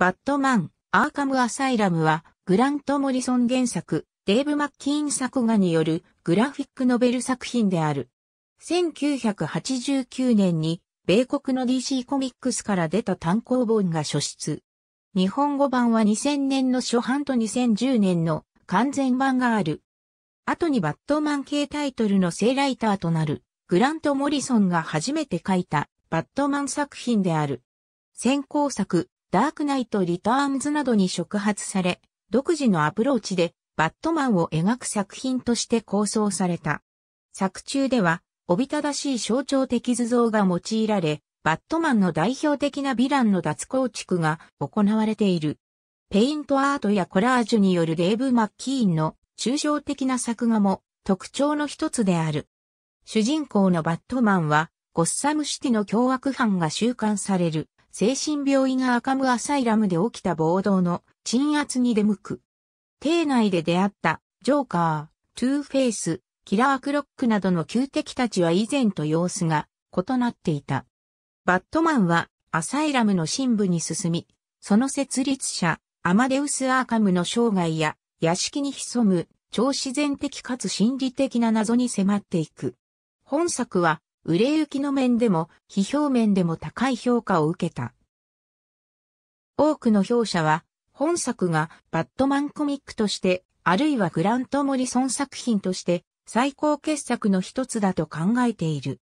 バットマン、アーカム・アサイラムは、グラント・モリソン原作、デーブ・マッキーン作画によるグラフィックノベル作品である。1989年に、米国の DC コミックスから出た単行本が初出。日本語版は2000年の初版と2010年の完全版がある。後にバットマン系タイトルの正ライターとなる、グラント・モリソンが初めて書いたバットマン作品である。先行作、ダークナイト・リターンズなどに触発され、独自のアプローチでバットマンを描く作品として構想された。作中では、おびただしい象徴的図像が用いられ、バットマンの代表的なヴィランの脱構築が行われている。ペイントアートやコラージュによるデーブ・マッキーンの抽象的な作画も特徴の一つである。主人公のバットマンは、ゴッサムシティの凶悪犯が収監される精神病院がアカムアサイラムで起きた暴動の鎮圧に出向く。邸内で出会ったジョーカー、トゥーフェイス、キラークロックなどの旧敵たちは以前と様子が異なっていた。バットマンはアサイラムの深部に進み、その設立者、アマデウス・アーカムの生涯や屋敷に潜む超自然的かつ心理的な謎に迫っていく。本作は売れ行きの面でも、批評面でも高い評価を受けた。多くの評者は、本作がバットマンコミックとして、あるいはグラント・モリソン作品として、最高傑作の一つだと考えている。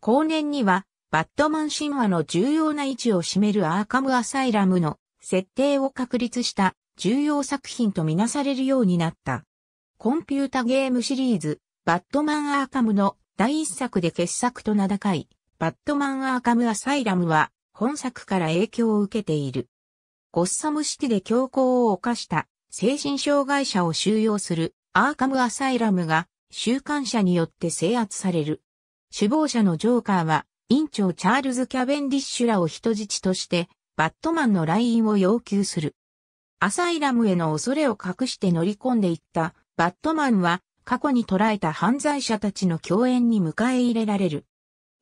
後年には、バットマン神話の重要な位置を占めるアーカム・アサイラムの設定を確立した重要作品とみなされるようになった。コンピュータゲームシリーズ、バットマン・アーカムの第一作で傑作と名高い、バットマン・アーカム・アサイラムは、本作から影響を受けている。ゴッサムシティで強行を犯した精神障害者を収容するアーカム・アサイラムが週刊者によって制圧される。首謀者のジョーカーは院長チャールズ・キャベンディッシュらを人質としてバットマンの来院を要求する。アサイラムへの恐れを隠して乗り込んでいったバットマンは過去に捉えた犯罪者たちの共演に迎え入れられる。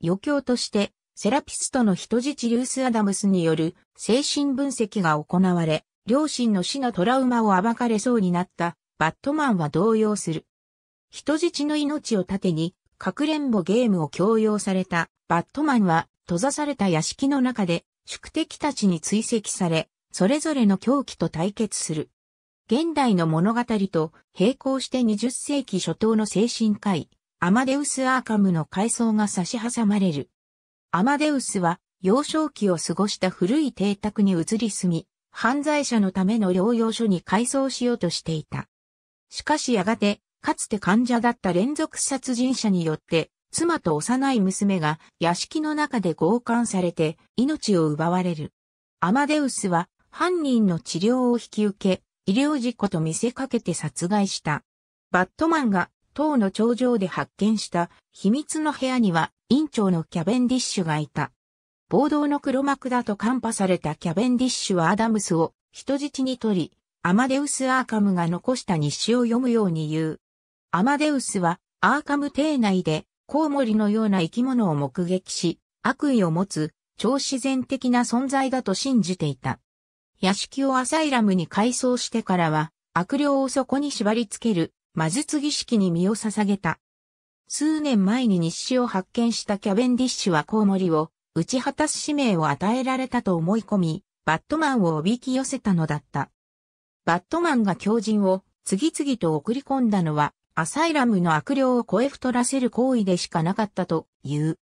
余興として、セラピストの人質ルース・アダムスによる精神分析が行われ、両親の死のトラウマを暴かれそうになったバットマンは動揺する。人質の命を盾に、かくれんぼゲームを強要されたバットマンは閉ざされた屋敷の中で宿敵たちに追跡され、それぞれの狂気と対決する。現代の物語と並行して20世紀初頭の精神科医、アマデウス・アーカムの階層が差し挟まれる。アマデウスは幼少期を過ごした古い邸宅に移り住み、犯罪者のための療養所に改装しようとしていた。しかしやがて、かつて患者だった連続殺人者によって、妻と幼い娘が屋敷の中で強姦されて命を奪われる。アマデウスは犯人の治療を引き受け、医療事故と見せかけて殺害した。バットマンが塔の頂上で発見した秘密の部屋には院長のキャベンディッシュがいた。暴動の黒幕だと看破されたキャベンディッシュはアダムスを人質に取り、アマデウス・アーカムが残した日誌を読むように言う。アマデウスはアーカム邸内でコウモリのような生き物を目撃し、悪意を持つ超自然的な存在だと信じていた。屋敷をアサイラムに改装してからは、悪霊をそこに縛り付ける魔術儀式に身を捧げた。数年前に日誌を発見したキャベンディッシュはコウモリを打ち果たす使命を与えられたと思い込み、バットマンをおびき寄せたのだった。バットマンが狂人を次々と送り込んだのは、アサイラムの悪霊を声太らせる行為でしかなかったという。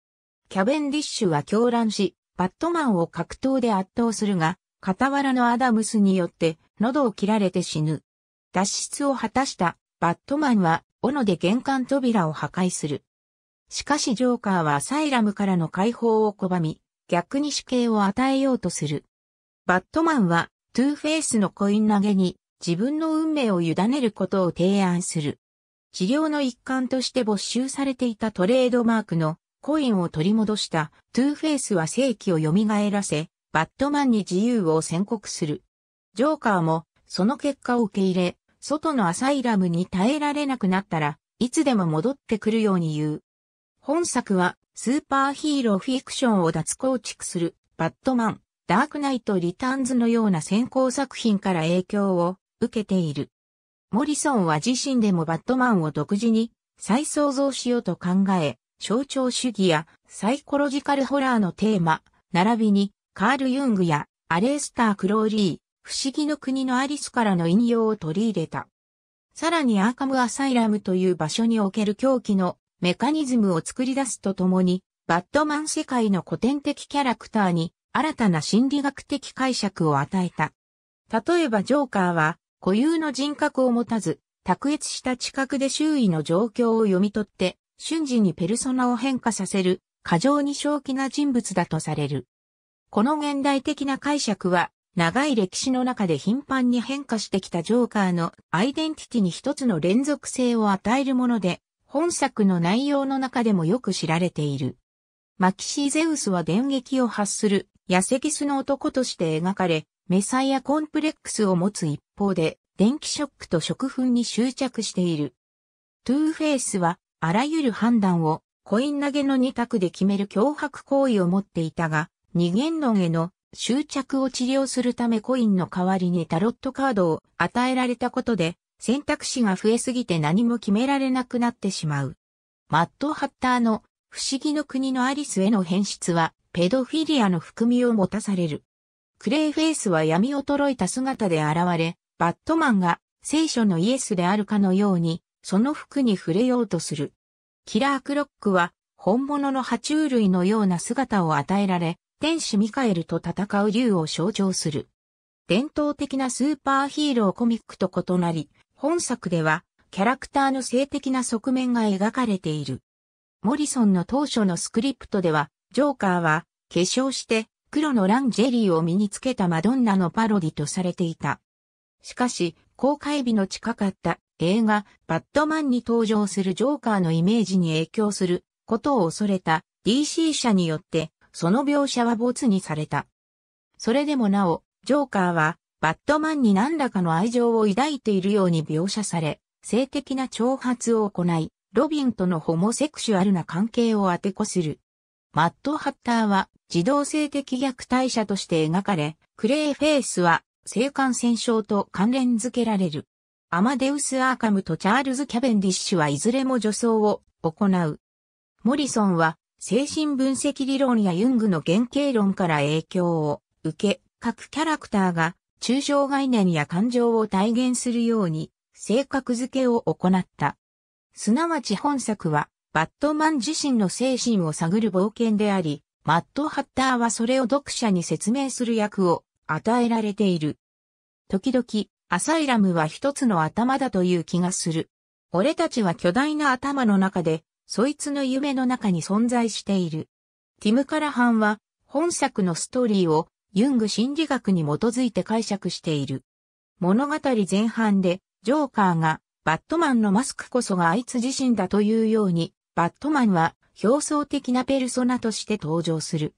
キャベンディッシュは狂乱し、バットマンを格闘で圧倒するが、傍らのアダムスによって喉を切られて死ぬ。脱出を果たしたバットマンは斧で玄関扉を破壊する。しかしジョーカーはサイラムからの解放を拒み、逆に死刑を与えようとする。バットマンはトゥーフェイスのコイン投げに自分の運命を委ねることを提案する。治療の一環として没収されていたトレードマークのコインを取り戻したトゥーフェイスは正気を蘇らせ、バットマンに自由を宣告する。ジョーカーも、その結果を受け入れ、外のアサイラムに耐えられなくなったら、いつでも戻ってくるように言う。本作は、スーパーヒーローフィクションを脱構築する、バットマン、ダークナイト・リターンズのような先行作品から影響を受けている。モリソンは自身でもバットマンを独自に再創造しようと考え、象徴主義やサイコロジカルホラーのテーマ、並びにカール・ユングやアレースター・クローリー、不思議の国のアリスからの引用を取り入れた。さらにアーカム・アサイラムという場所における狂気のメカニズムを作り出すとともに、バットマン世界の古典的キャラクターに新たな心理学的解釈を与えた。例えばジョーカーは固有の人格を持たず、卓越した知覚で周囲の状況を読み取って、瞬時にペルソナを変化させる、過剰に正気な人物だとされる。この現代的な解釈は、長い歴史の中で頻繁に変化してきたジョーカーのアイデンティティに一つの連続性を与えるもので、本作の内容の中でもよく知られている。マキシーゼウスは電撃を発する、ヤセギスの男として描かれ、メサイアコンプレックスを持つ一方で、電気ショックと食粉に執着している。トゥーフェイスは、あらゆる判断を、コイン投げの二択で決める脅迫行為を持っていたが、二元論への執着を治療するためコインの代わりにタロットカードを与えられたことで選択肢が増えすぎて何も決められなくなってしまう。マット・ハッターの不思議の国のアリスへの変質はペドフィリアの含みを持たされる。クレイフェイスは闇衰えた姿で現れ、バットマンが聖書のイエスであるかのように、その服に触れようとする。キラークロックは本物の爬虫類のような姿を与えられ、天使ミカエルと戦う竜を象徴する。伝統的なスーパーヒーローコミックと異なり、本作ではキャラクターの性的な側面が描かれている。モリソンの当初のスクリプトでは、ジョーカーは化粧して黒のランジェリーを身につけたマドンナのパロディとされていた。しかし、公開日の近かった映画バットマンに登場するジョーカーのイメージに影響することを恐れた DC 社によってその描写は没にされた。それでもなお、ジョーカーは、バットマンに何らかの愛情を抱いているように描写され、性的な挑発を行い、ロビンとのホモセクシュアルな関係を当てこする。マット・ハッターは自動性的虐待者として描かれ、クレイフェイスは性感染症と関連付けられる。アマデウス・アーカムとチャールズ・キャベンディッシュはいずれも女装を行う。モリソンは精神分析理論やユングの原型論から影響を受け、各キャラクターが抽象概念や感情を体現するように性格付けを行った。すなわち本作は、バットマン自身の精神を探る冒険であり、マット・ハッターはそれを読者に説明する役を与えられている。時々、アサイラムは一つの頭だという気がする。俺たちは巨大な頭の中でそいつの夢の中に存在している。ティム・カラハンは、本作のストーリーを、ユング心理学に基づいて解釈している。物語前半で、ジョーカーが、バットマンのマスクこそがあいつ自身だというように、バットマンは、表層的なペルソナとして登場する。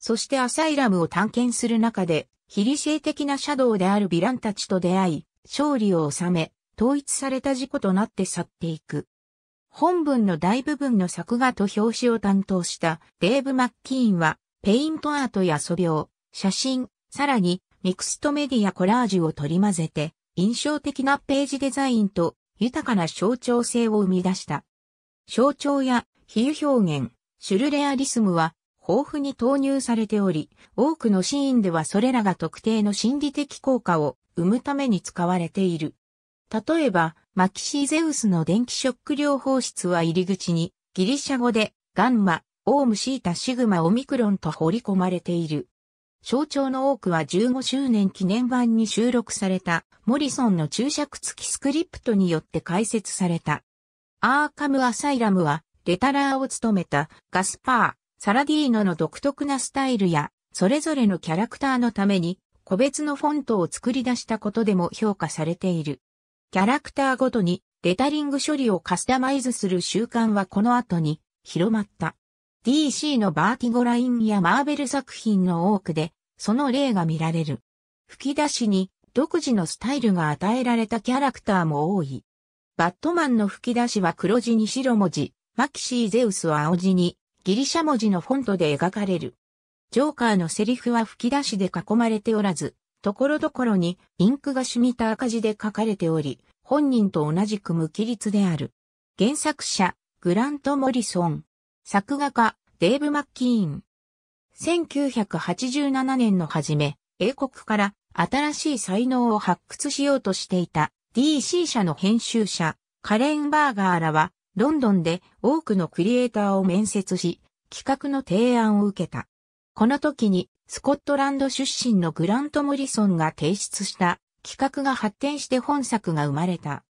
そしてアサイラムを探検する中で、非理性的なシャドウであるヴィランたちと出会い、勝利を収め、統一された事故となって去っていく。本文の大部分の作画と表紙を担当したデーブ・マッキーンは、ペイントアートや素描、写真、さらにミクストメディアコラージュを取り混ぜて、印象的なページデザインと豊かな象徴性を生み出した。象徴や比喩表現、シュルレアリスムは豊富に投入されており、多くのシーンではそれらが特定の心理的効果を生むために使われている。例えば、マキシーゼウスの電気ショック療法室は入り口に、ギリシャ語で、ガンマ、オームシータシグマオミクロンと彫り込まれている。象徴の多くは15周年記念版に収録されたモリソンの注釈付きスクリプトによって解説された。アーカム・アサイラムはレタラーを務めたガスパー、サラディーノの独特なスタイルやそれぞれのキャラクターのために個別のフォントを作り出したことでも評価されている。キャラクターごとにレタリング処理をカスタマイズする習慣はこの後に広まった。DC のバーティゴラインやマーベル作品の多くで、その例が見られる。吹き出しに独自のスタイルが与えられたキャラクターも多い。バットマンの吹き出しは黒字に白文字、マキシー・ゼウスは青字にギリシャ文字のフォントで描かれる。ジョーカーのセリフは吹き出しで囲まれておらず、ところどころにインクが染みた赤字で書かれており、本人と同じく無機律である。原作者、グラント・モリソン。作画家、デーブ・マッキーン。1987年の初め、英国から新しい才能を発掘しようとしていた DC 社の編集者、カレン・バーガーらは、ロンドンで多くのクリエイターを面接し、企画の提案を受けた。この時にスコットランド出身のグラント・モリソンが提出した企画が発展して本作が生まれた。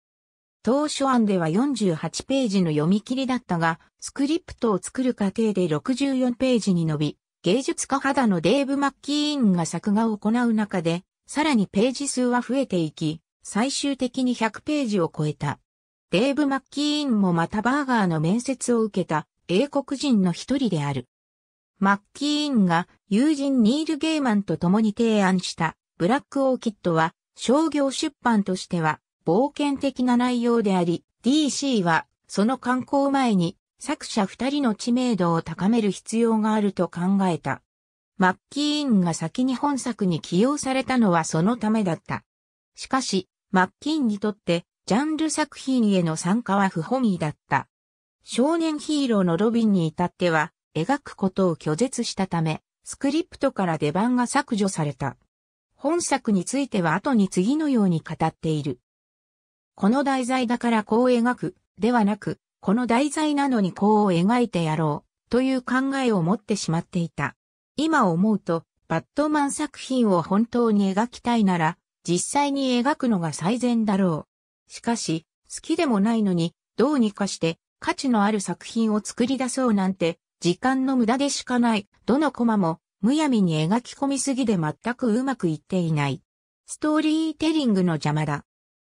当初案では48ページの読み切りだったが、スクリプトを作る過程で64ページに伸び、芸術家肌のデーブ・マッキーンが作画を行う中で、さらにページ数は増えていき、最終的に100ページを超えた。デーブ・マッキーンもまたバーガーの面接を受けた英国人の一人である。マッキーインが友人ニール・ゲーマンと共に提案したブラック・オーキッドは商業出版としては冒険的な内容であり、DC はその刊行前に作者二人の知名度を高める必要があると考えた。マッキーインが先に本作に起用されたのはそのためだった。しかし、マッキーンにとってジャンル作品への参加は不本意だった。少年ヒーローのロビンに至っては、描くことを拒絶したため、スクリプトから出番が削除された。本作については後に次のように語っている。この題材だからこう描く、ではなく、この題材なのにこう描いてやろう、という考えを持ってしまっていた。今思うと、バットマン作品を本当に描きたいなら、実際に描くのが最善だろう。しかし、好きでもないのに、どうにかして価値のある作品を作り出そうなんて時間の無駄でしかない。どのコマも、むやみに描き込みすぎで全くうまくいっていない。ストーリーテリングの邪魔だ。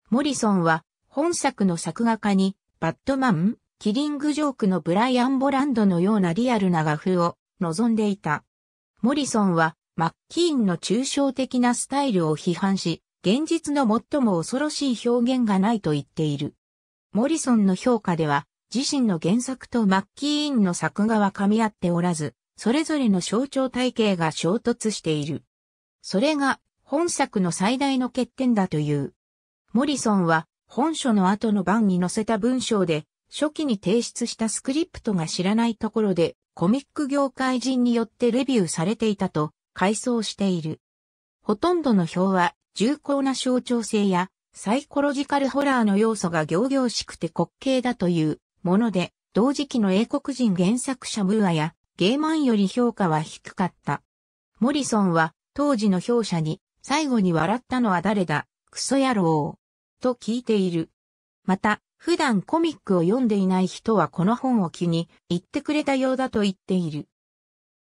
モリソンは、本作の作画家に、バットマン、キリングジョークのブライアン・ボランドのようなリアルな画風を望んでいた。モリソンは、マッキーンの抽象的なスタイルを批判し、現実の最も恐ろしい表現がないと言っている。モリソンの評価では、自身の原作とマッキーインの作画は噛み合っておらず、それぞれの象徴体系が衝突している。それが本作の最大の欠点だという。モリソンは本書の後の版に載せた文章で初期に提出したスクリプトが知らないところでコミック業界人によってレビューされていたと回想している。ほとんどの表は重厚な象徴性やサイコロジカルホラーの要素が行々しくて滑稽だというもので、同時期の英国人原作者ムーアやゲーマンより評価は低かった。モリソンは当時の評者に最後に笑ったのは誰だ、クソ野郎。と聞いている。また、普段コミックを読んでいない人はこの本を気に入ってくれたようだと言っている。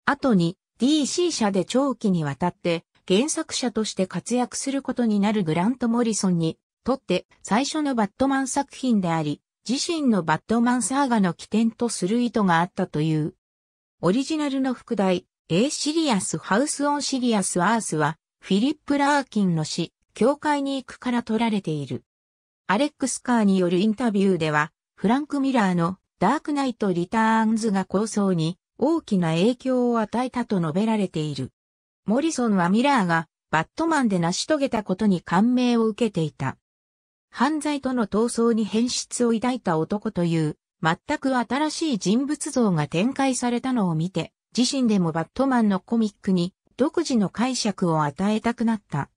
後に DC 社で長期にわたって原作者として活躍することになるグラント・モリソンにとって最初のバットマン作品であり、自身のバットマンサーガの起点とする意図があったという。オリジナルの副題、A シリアスハウスオンシリアスアースは、フィリップ・ラーキンの詩、教会に行くから取られている。アレックス・カーによるインタビューでは、フランク・ミラーのダークナイト・リターンズが構想に大きな影響を与えたと述べられている。モリソンはミラーがバットマンで成し遂げたことに感銘を受けていた。犯罪との闘争に変質を抱いた男という、全く新しい人物像が展開されたのを見て、自身でもバットマンのコミックに独自の解釈を与えたくなった。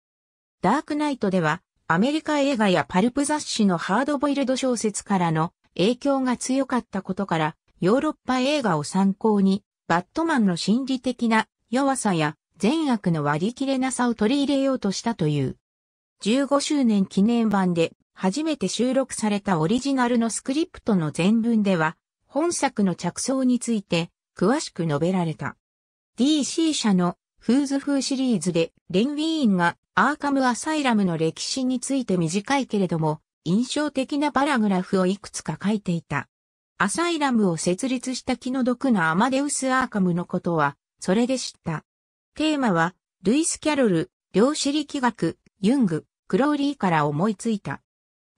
ダークナイトでは、アメリカ映画やパルプ雑誌のハードボイルド小説からの影響が強かったことから、ヨーロッパ映画を参考に、バットマンの心理的な弱さや善悪の割り切れなさを取り入れようとしたという。15周年記念版で初めて収録されたオリジナルのスクリプトの全文では、本作の着想について詳しく述べられた。DC 社のフーズフーシリーズで、レンウィーンがアーカムアサイラムの歴史について短いけれども、印象的なパラグラフをいくつか書いていた。アサイラムを設立した気の毒なアマデウス・アーカムのことは、それで知った。テーマは、ルイス・キャロル、量子力学、ユング、クローリーから思いついた。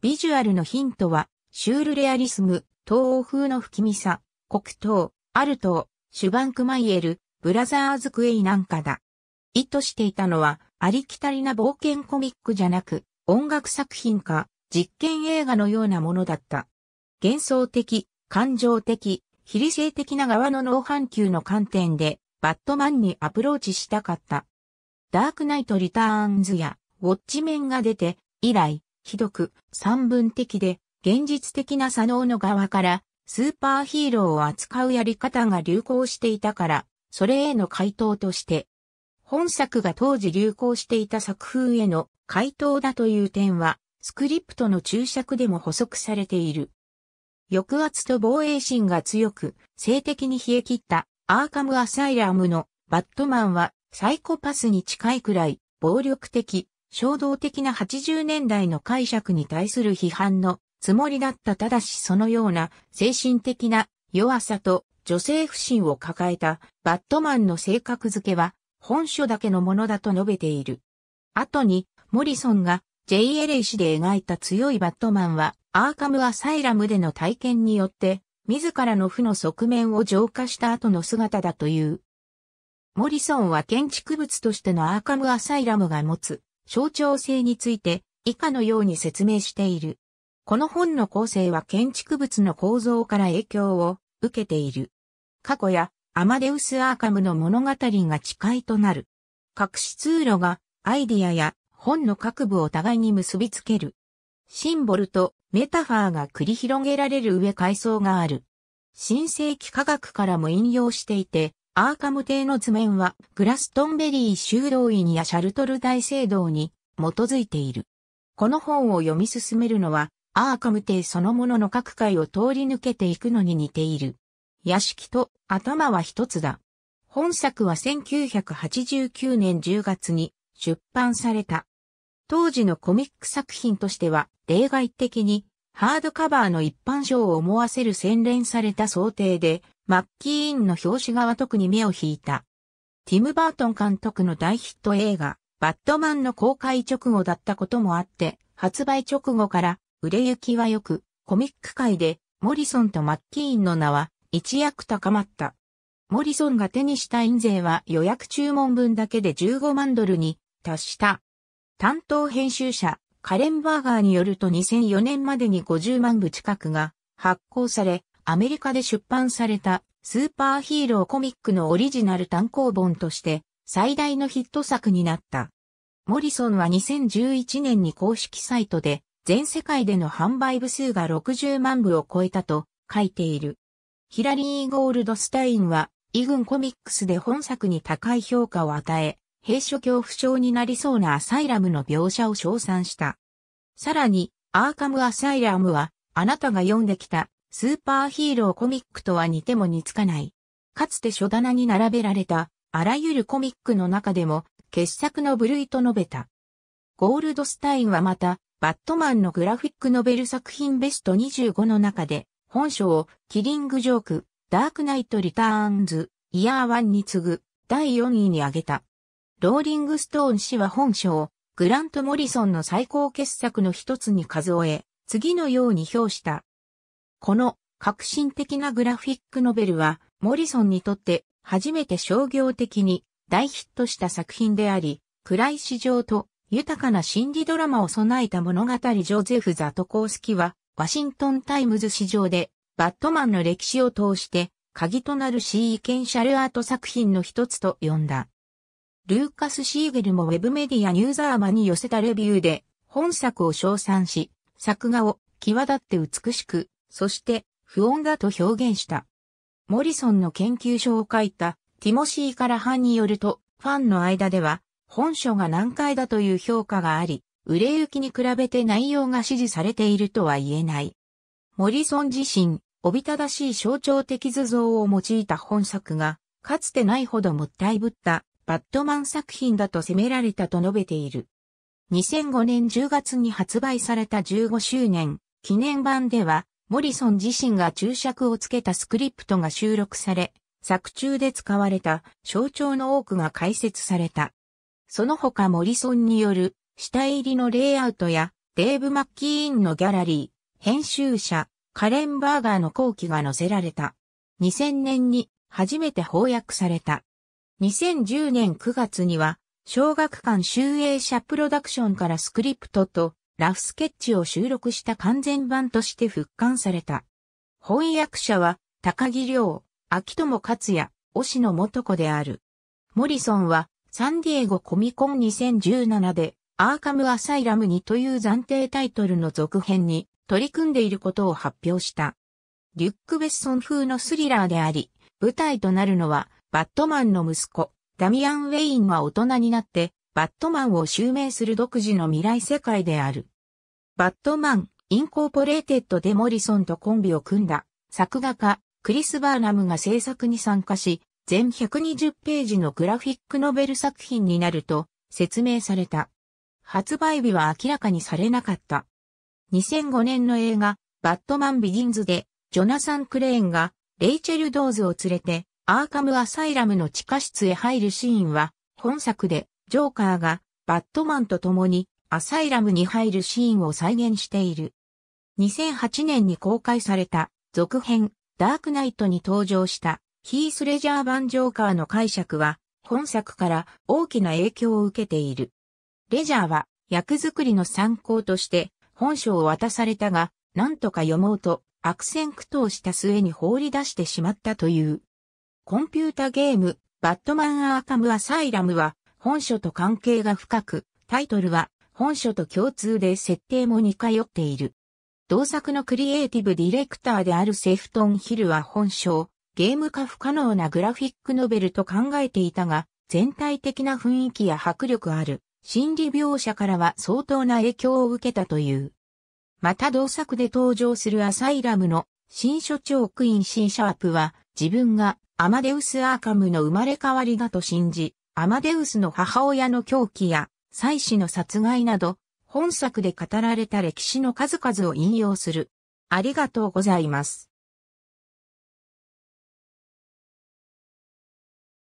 ビジュアルのヒントは、シュールレアリスム、東欧風の不気味さ、黒糖、アルトシュバンクマイエル、ブラザーズクエイなんかだ。意図していたのは、ありきたりな冒険コミックじゃなく、音楽作品か、実験映画のようなものだった。幻想的、感情的、非理性的な側の脳半球の観点で、バットマンにアプローチしたかった。ダークナイトリターンズや、ウォッチメンが出て、以来、ひどく、三分的で、現実的な左脳の側から、スーパーヒーローを扱うやり方が流行していたから、それへの回答として、本作が当時流行していた作風への回答だという点は、スクリプトの注釈でも補足されている。抑圧と防衛心が強く、性的に冷え切ったアーカム・アサイラムのバットマンはサイコパスに近いくらい暴力的、衝動的な80年代の解釈に対する批判のつもりだったただしそのような精神的な弱さと女性不信を抱えたバットマンの性格付けは本書だけのものだと述べている。後にモリソンが J. l a 氏で描いた強いバットマンはアーカムアサイラムでの体験によって自らの負の側面を浄化した後の姿だという。モリソンは建築物としてのアーカムアサイラムが持つ象徴性について以下のように説明している。この本の構成は建築物の構造から影響を受けている。過去やアマデウス・アーカムの物語が近いとなる。隠し通路がアイディアや本の各部を互いに結びつける。シンボルとメタファーが繰り広げられる上階層がある。新世紀科学からも引用していて、アーカム邸の図面はグラストンベリー修道院やシャルトル大聖堂に基づいている。この本を読み進めるのはアーカム邸そのものの各階を通り抜けていくのに似ている。屋敷と頭は一つだ。本作は1989年10月に出版された。当時のコミック作品としては例外的にハードカバーの一般賞を思わせる洗練された想定で、マッキーインの表紙側特に目を引いた。ティム・バートン監督の大ヒット映画、バットマンの公開直後だったこともあって、発売直後から売れ行きは良く、コミック界でモリソンとマッキーンの名は一躍高まった。モリソンが手にした印税は予約注文分だけで15万ドルに達した。担当編集者カレンバーガーによると2004年までに50万部近くが発行され、アメリカで出版されたスーパーヒーローコミックのオリジナル単行本として最大のヒット作になった。モリソンは2011年に公式サイトで全世界での販売部数が60万部を超えたと書いている。ヒラリー・ゴールドスタインは、イグンコミックスで本作に高い評価を与え、閉所恐怖症になりそうなアサイラムの描写を称賛した。さらに、アーカムアサイラムは、あなたが読んできたスーパーヒーローコミックとは似ても似つかない。かつて書棚に並べられた、あらゆるコミックの中でも、傑作の部類と述べた。ゴールドスタインはまた、バットマンのグラフィックノベル作品ベスト25の中で、本書をキリングジョーク、ダークナイトリターンズ、イヤー1に次ぐ第4位に挙げた。ローリングストーン氏は本書をグラント・モリソンの最高傑作の一つに数え、次のように評した。この革新的なグラフィックノベルは、モリソンにとって初めて商業的に大ヒットした作品であり、暗い市場と豊かな心理ドラマを備えた物語ジョゼフ・ザトコースキは、ワシントン・タイムズ史上で、バットマンの歴史を通して、鍵となるシーケンシャルアート作品の一つと呼んだ。ルーカス・シーゲルもウェブメディアニューザーマに寄せたレビューで、本作を称賛し、作画を際立って美しく、そして不穏だと表現した。モリソンの研究書を書いたティモシーからンによると、ファンの間では、本書が難解だという評価があり、売れ行きに比べて内容が支持されているとは言えない。モリソン自身、おびただしい象徴的図像を用いた本作が、かつてないほどもったいぶったバットマン作品だと責められたと述べている。2005年10月に発売された15周年記念版では、モリソン自身が注釈をつけたスクリプトが収録され、作中で使われた象徴の多くが解説された。その他モリソンによる下入りのレイアウトやデーブ・マッキーンのギャラリー、編集者、カレン・バーガーの後期が載せられた。2000年に初めて翻訳された。2010年9月には、小学館集英社プロダクションからスクリプトとラフスケッチを収録した完全版として復刊された。翻訳者は、高木亮、秋友克也、押野元子である。モリソンは、サンディエゴコミコン2017で、アーカム・アサイラムにという暫定タイトルの続編に取り組んでいることを発表した。リュック・ベッソン風のスリラーであり、舞台となるのはバットマンの息子、ダミアン・ウェインは大人になって、バットマンを襲名する独自の未来世界である。バットマン、インコーポレーテッドでモリソンとコンビを組んだ、作画家、クリス・バーナムが制作に参加し、全120ページのグラフィックノベル作品になると説明された。発売日は明らかにされなかった。2005年の映画、バットマンビギンズで、ジョナサン・クレーンが、レイチェル・ドーズを連れて、アーカム・アサイラムの地下室へ入るシーンは、本作で、ジョーカーが、バットマンと共に、アサイラムに入るシーンを再現している。2008年に公開された、続編、ダークナイトに登場した、ヒースレジャー版ジョーカーの解釈は、本作から大きな影響を受けている。レジャーは、役作りの参考として、本書を渡されたが、なんとか読もうと、悪戦苦闘した末に放り出してしまったという。コンピュータゲーム、バットマンアーカムアサイラムは、本書と関係が深く、タイトルは、本書と共通で設定も似通っている。同作のクリエイティブディレクターであるセフトン・ヒルは本書を、ゲーム化不可能なグラフィックノベルと考えていたが、全体的な雰囲気や迫力ある、心理描写からは相当な影響を受けたという。また同作で登場するアサイラムの新所長クイン・シー・シャープは自分がアマデウス・アーカムの生まれ変わりだと信じ、アマデウスの母親の狂気や、妻子の殺害など、本作で語られた歴史の数々を引用する。ありがとうございます。